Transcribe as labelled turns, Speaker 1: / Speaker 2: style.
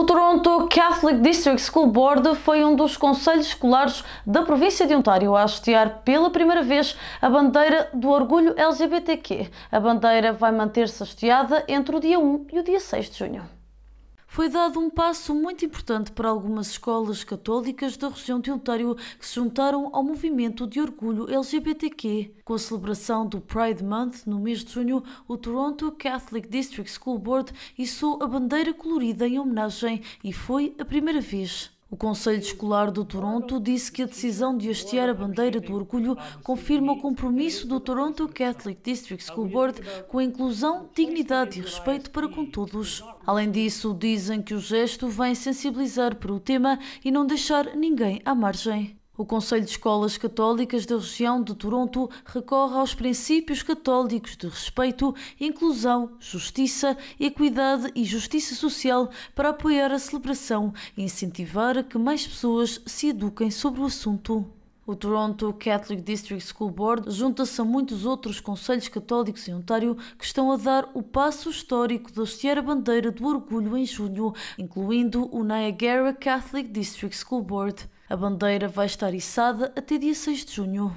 Speaker 1: O Toronto Catholic District School Board foi um dos conselhos escolares da província de Ontário a hastear pela primeira vez a bandeira do orgulho LGBTQ. A bandeira vai manter-se hasteada entre o dia 1 e o dia 6 de junho foi dado um passo muito importante para algumas escolas católicas da região de Ontário que se juntaram ao movimento de orgulho LGBTQ. Com a celebração do Pride Month no mês de junho, o Toronto Catholic District School Board içou a bandeira colorida em homenagem e foi a primeira vez. O Conselho Escolar do Toronto disse que a decisão de hastear a bandeira do orgulho confirma o compromisso do Toronto Catholic District School Board com a inclusão, dignidade e respeito para com todos. Além disso, dizem que o gesto vem sensibilizar para o tema e não deixar ninguém à margem. O Conselho de Escolas Católicas da região de Toronto recorre aos princípios católicos de respeito, inclusão, justiça, equidade e justiça social para apoiar a celebração e incentivar que mais pessoas se eduquem sobre o assunto. O Toronto Catholic District School Board junta-se a muitos outros conselhos católicos em Ontário que estão a dar o passo histórico de hastear a bandeira do orgulho em junho, incluindo o Niagara Catholic District School Board. A bandeira vai estar içada até dia 6 de junho.